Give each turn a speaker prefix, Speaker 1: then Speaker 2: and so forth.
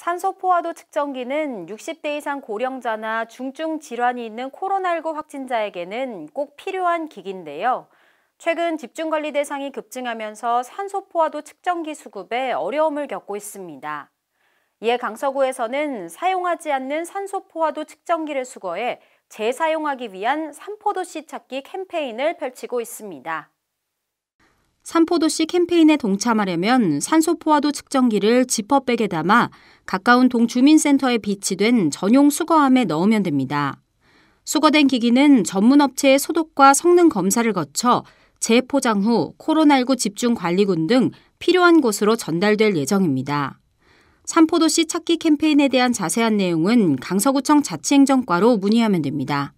Speaker 1: 산소포화도 측정기는 60대 이상 고령자나 중증 질환이 있는 코로나19 확진자에게는 꼭 필요한 기기인데요. 최근 집중관리 대상이 급증하면서 산소포화도 측정기 수급에 어려움을 겪고 있습니다. 이에 강서구에서는 사용하지 않는 산소포화도 측정기를 수거해 재사용하기 위한 산포도시 찾기 캠페인을 펼치고 있습니다. 산포도시 캠페인에 동참하려면 산소포화도 측정기를 지퍼백에 담아 가까운 동주민센터에 비치된 전용 수거함에 넣으면 됩니다. 수거된 기기는 전문업체의 소독과 성능 검사를 거쳐 재포장 후 코로나19 집중관리군 등 필요한 곳으로 전달될 예정입니다. 산포도시 찾기 캠페인에 대한 자세한 내용은 강서구청 자치행정과로 문의하면 됩니다.